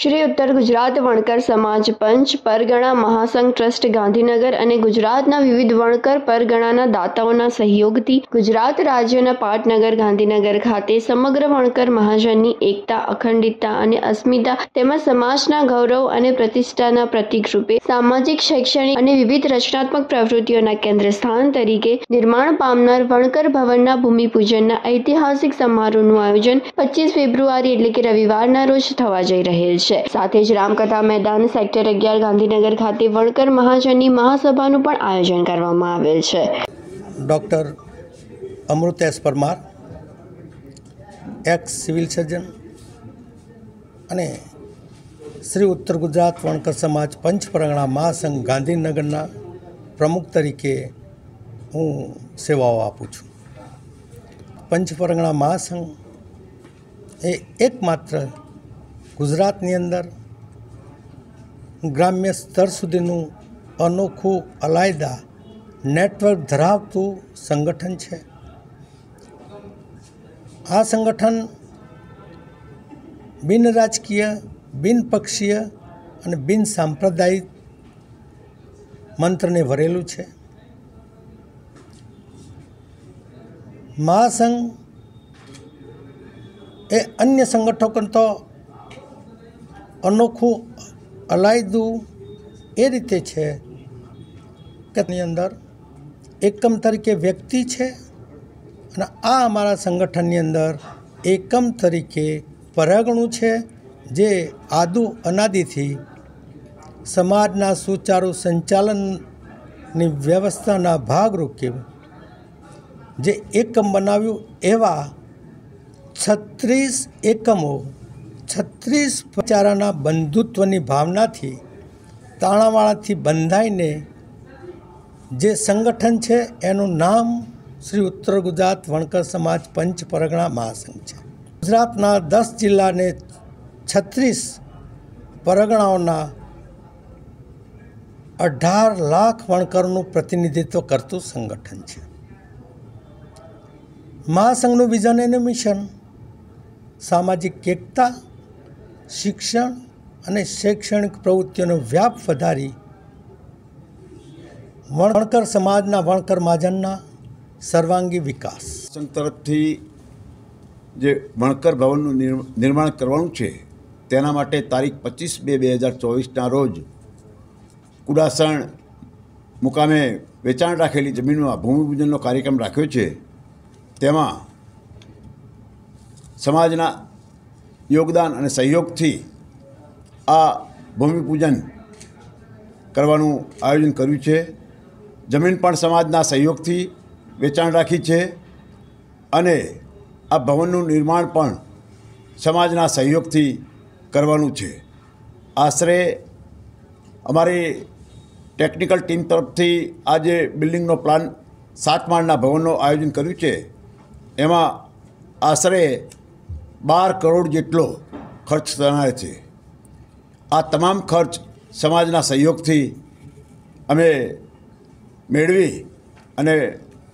શ્રી ઉત્તર ગુજરાત વણકર સમાજ પંચ પરગણા મહાસંઘ ટ્રસ્ટ ગાંધીનગર અને ગુજરાતના વિવિધ વણકર પરગણાના દાતાઓના સહયોગથી ગુજરાત રાજ્યના પાટનગર ગાંધીનગર ખાતે સમગ્ર વણકર મહાજનની એકતા અખંડિતતા અને અસ્મિતા તેમજ સમાજના ગૌરવ અને પ્રતિષ્ઠાના પ્રતીક રૂપે સામાજિક શૈક્ષણિક અને વિવિધ રચનાત્મક પ્રવૃત્તિઓના કેન્દ્ર સ્થાન તરીકે નિર્માણ પામનાર વણકર ભવનના ભૂમિપૂજનના ઐતિહાસિક સમારોહનું આયોજન પચીસ ફેબ્રુઆરી એટલે કે રવિવારના રોજ થવા જઈ રહેલ છે સાથે જ રામકથા મેદાન સેક્ટર 11 ગાંધીનગર ખાતે વણકર મહાજનની મહાસભાનું પણ આયોજન કરવામાં આવેલ છે doctor Amritesh Parmar ex civil surgeon અને શ્રી ઉત્તર ગુજરાત વણકર સમાજ પંચ પરંગણા મહાસંગ ગાંધીનગરના પ્રમુખ તરીકે હું સેવાઓ આપું છું પંચ પરંગણા મહાસંગ એ એકમાત્ર ગુજરાતની અંદર ગ્રામ્ય સ્તર સુધીનું અનોખું અલાયદા નેટવર્ક ધરાવતું સંગઠન છે આ સંગઠન બિન રાજકીય બિનપક્ષીય અને બિન સાંપ્રદાયિક મંત્રને વરેલું છે મહાસંઘ એ અન્ય સંગઠકો તો અનોખું અલાયદું એ રીતે છે કેની અંદર એકમ તરીકે વ્યક્તિ છે અને આ અમારા સંગઠનની અંદર એકમ તરીકે પરાગણું છે જે આદુ અનાદિથી સમાજના સુચારુ સંચાલનની વ્યવસ્થાના ભાગરૂપે જે એકમ બનાવ્યું એવા છત્રીસ એકમો છત્રીસ વિચારાના બંધુત્વની ભાવનાથી તાણાવાળાથી બંધાઈને જે સંગઠન છે એનું નામ શ્રી ઉત્તર ગુજરાત વણકર સમાજ પંચ પરગણા મહાસંઘ છે ગુજરાતના દસ જિલ્લાને છત્રીસ પરગણાઓના અઢાર લાખ વણકરનું પ્રતિનિધિત્વ કરતું સંગઠન છે મહાસંઘનું વિઝન એનું મિશન સામાજિક એકતા શિક્ષણ અને શૈક્ષણિક પ્રવૃત્તિઓનો વ્યાપ વધારી વણકર સમાજના વણકર મહાજનના સર્વાંગી વિકાસ તરફથી જે વણકર ભવનનું નિર્માણ કરવાનું છે તેના માટે તારીખ પચીસ બે બે હજાર ચોવીસના રોજ કુડાસણ મુકામે વેચાણ રાખેલી જમીનમાં ભૂમિપૂજનનો કાર્યક્રમ રાખ્યો છે તેમાં સમાજના યોગદાન અને સહયોગથી આ ભૂમિપૂજન કરવાનું આયોજન કર્યું છે જમીન પણ સમાજના સહયોગથી વેચાણ રાખી છે અને આ ભવનનું નિર્માણ પણ સમાજના સહયોગથી કરવાનું છે આશરે અમારી ટેકનિકલ ટીમ તરફથી આ જે બિલ્ડિંગનો પ્લાન સાત માળના ભવનનું આયોજન કર્યું છે એમાં આશરે બાર કરોડ જેટલો ખર્ચ થનાર છે આ તમામ ખર્ચ સમાજના સહયોગથી અમે મેળવી અને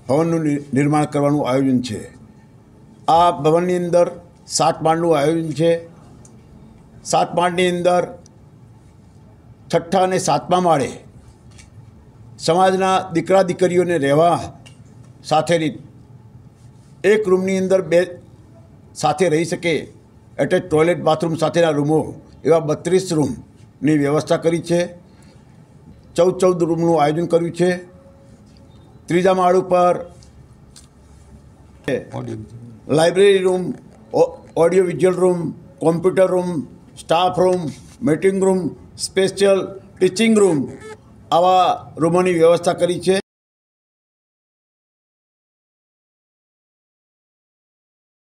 ભવનનું નિર્માણ કરવાનું આયોજન છે આ ભવનની અંદર સાત માળનું આયોજન છે સાત માળની અંદર છઠ્ઠા અને સાતમા માળે સમાજના દીકરા દીકરીઓને રહેવા સાથેની એક રૂમની અંદર બે સાથે રહી શકે એટેચ ટોયલેટ બાથરૂમ સાથેના રૂમો એવા બત્રીસ રૂમની વ્યવસ્થા કરી છે ચૌદ ચૌદ રૂમનું આયોજન કર્યું છે ત્રીજા માળ ઉપર library room audio visual room computer room staff room meeting room special teaching room આવા રૂમોની વ્યવસ્થા કરી છે